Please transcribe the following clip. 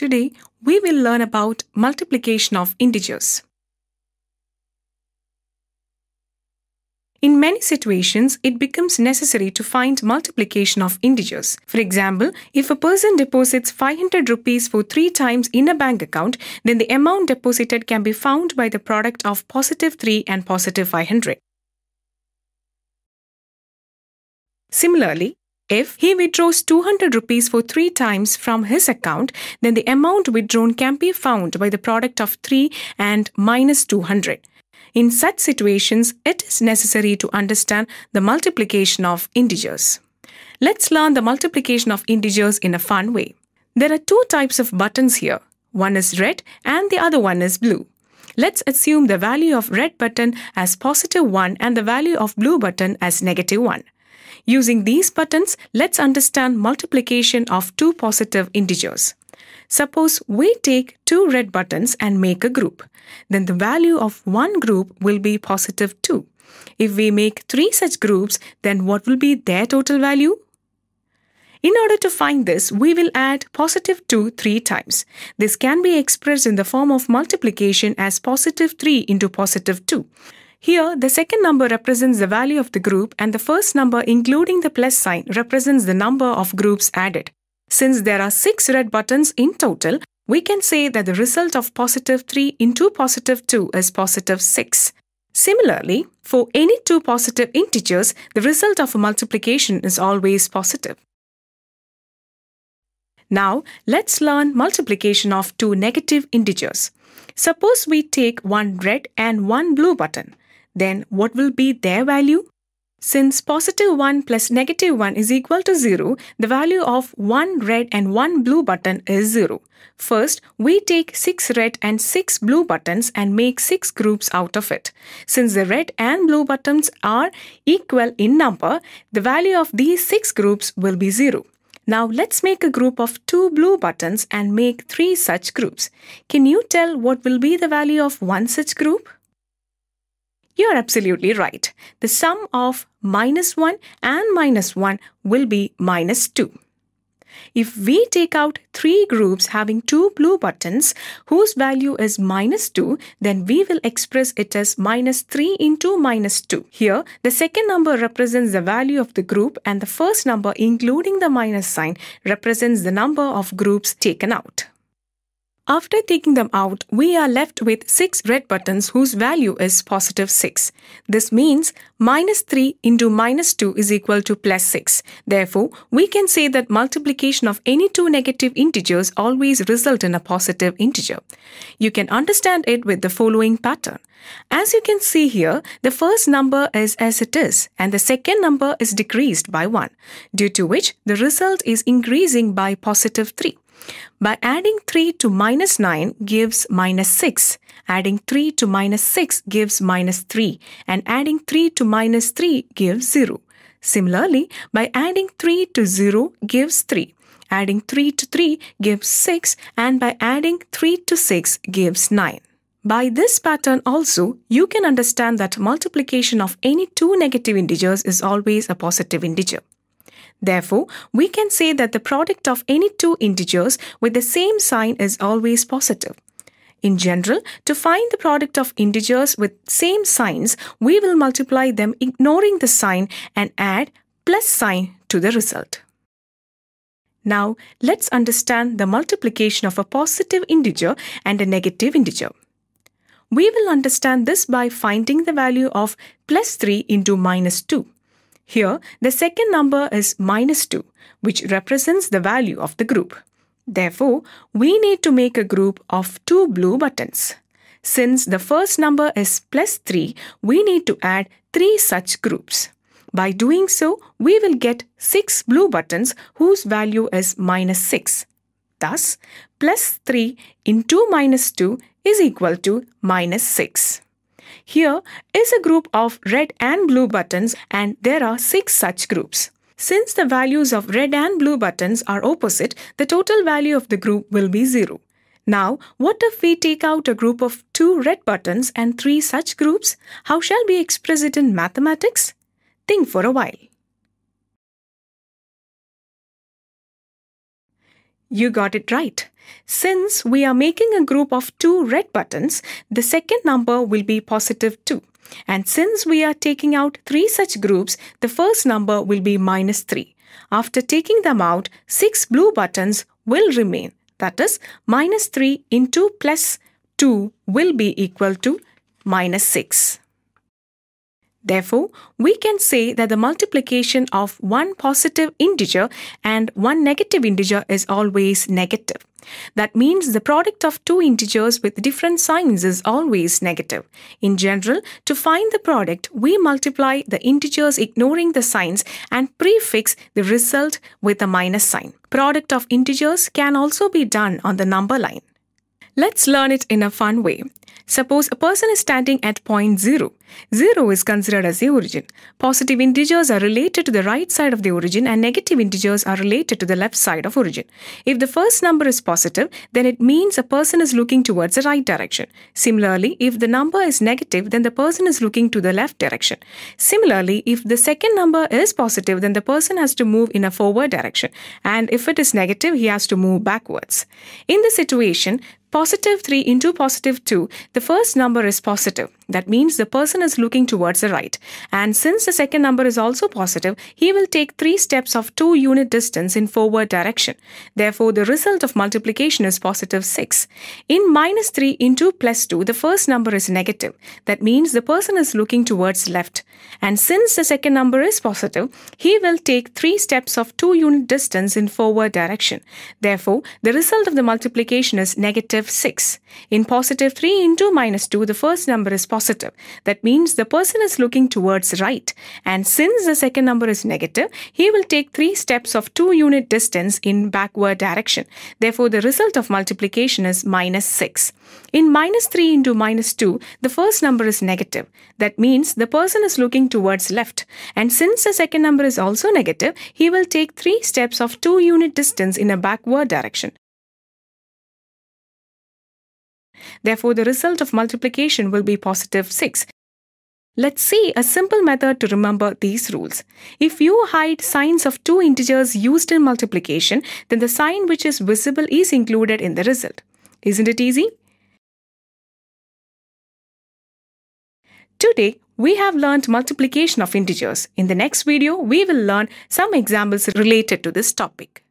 Today, we will learn about multiplication of integers. In many situations, it becomes necessary to find multiplication of integers. For example, if a person deposits 500 rupees for 3 times in a bank account, then the amount deposited can be found by the product of positive 3 and positive 500. Similarly, if he withdraws 200 rupees for 3 times from his account, then the amount withdrawn can be found by the product of 3 and minus 200. In such situations, it is necessary to understand the multiplication of integers. Let's learn the multiplication of integers in a fun way. There are two types of buttons here. One is red and the other one is blue. Let's assume the value of red button as positive 1 and the value of blue button as negative 1. Using these buttons, let's understand multiplication of two positive integers. Suppose we take two red buttons and make a group. Then the value of one group will be positive 2. If we make three such groups, then what will be their total value? In order to find this, we will add positive 2 three times. This can be expressed in the form of multiplication as positive 3 into positive 2. Here, the second number represents the value of the group and the first number including the plus sign represents the number of groups added. Since there are 6 red buttons in total, we can say that the result of positive 3 into positive 2 is positive 6. Similarly, for any two positive integers, the result of a multiplication is always positive. Now, let's learn multiplication of two negative integers. Suppose we take one red and one blue button then what will be their value? Since positive 1 plus negative 1 is equal to 0, the value of one red and one blue button is 0. First, we take 6 red and 6 blue buttons and make 6 groups out of it. Since the red and blue buttons are equal in number, the value of these 6 groups will be 0. Now let's make a group of two blue buttons and make three such groups. Can you tell what will be the value of one such group? You're absolutely right. The sum of minus 1 and minus 1 will be minus 2. If we take out three groups having two blue buttons whose value is minus 2, then we will express it as minus 3 into minus 2. Here, the second number represents the value of the group and the first number, including the minus sign, represents the number of groups taken out. After taking them out, we are left with 6 red buttons whose value is positive 6. This means minus 3 into minus 2 is equal to plus 6. Therefore, we can say that multiplication of any two negative integers always result in a positive integer. You can understand it with the following pattern. As you can see here, the first number is as it is and the second number is decreased by 1, due to which the result is increasing by positive 3. By adding 3 to minus 9 gives minus 6. Adding 3 to minus 6 gives minus 3. And adding 3 to minus 3 gives 0. Similarly, by adding 3 to 0 gives 3. Adding 3 to 3 gives 6 and by adding 3 to 6 gives 9. By this pattern also, you can understand that multiplication of any two negative integers is always a positive integer. Therefore, we can say that the product of any two integers with the same sign is always positive. In general, to find the product of integers with same signs, we will multiply them ignoring the sign and add plus sign to the result. Now, let's understand the multiplication of a positive integer and a negative integer. We will understand this by finding the value of plus 3 into minus 2. Here, the second number is minus 2, which represents the value of the group. Therefore, we need to make a group of two blue buttons. Since the first number is plus 3, we need to add 3 such groups. By doing so, we will get 6 blue buttons whose value is minus 6. Thus, plus 3 into minus 2 is equal to minus 6. Here is a group of red and blue buttons and there are six such groups. Since the values of red and blue buttons are opposite, the total value of the group will be 0. Now, what if we take out a group of two red buttons and three such groups? How shall we express it in mathematics? Think for a while. You got it right. Since we are making a group of two red buttons, the second number will be positive 2. And since we are taking out three such groups, the first number will be minus 3. After taking them out, six blue buttons will remain. That is, minus 3 into plus 2 will be equal to minus 6. Therefore, we can say that the multiplication of one positive integer and one negative integer is always negative. That means the product of two integers with different signs is always negative. In general, to find the product, we multiply the integers ignoring the signs and prefix the result with a minus sign. Product of integers can also be done on the number line. Let's learn it in a fun way. Suppose a person is standing at point 0. 0 is considered as the origin. Positive integers are related to the right side of the origin and negative integers are related to the left side of origin. If the first number is positive, then it means a person is looking towards the right direction. Similarly, if the number is negative, then the person is looking to the left direction. Similarly, if the second number is positive, then the person has to move in a forward direction. And if it is negative, he has to move backwards. In the situation, positive 3 into positive 2, the first number is positive. That means the person is looking towards the right. And since the second number is also positive, he will take three steps of two unit distance in forward direction. Therefore, the result of multiplication is positive 6. In minus 3 into plus 2, the first number is negative. That means the person is looking towards left. And since the second number is positive, he will take three steps of two unit distance in forward direction. Therefore, the result of the multiplication is negative 6. In positive 3 into minus 2, the first number is positive positive. That means the person is looking towards right. And since the second number is negative, he will take three steps of two unit distance in backward direction. Therefore, the result of multiplication is minus 6. In minus 3 into minus 2, the first number is negative. That means the person is looking towards left. And since the second number is also negative, he will take three steps of two unit distance in a backward direction. Therefore, the result of multiplication will be positive 6. Let's see a simple method to remember these rules. If you hide signs of two integers used in multiplication, then the sign which is visible is included in the result. Isn't it easy? Today, we have learned multiplication of integers. In the next video, we will learn some examples related to this topic.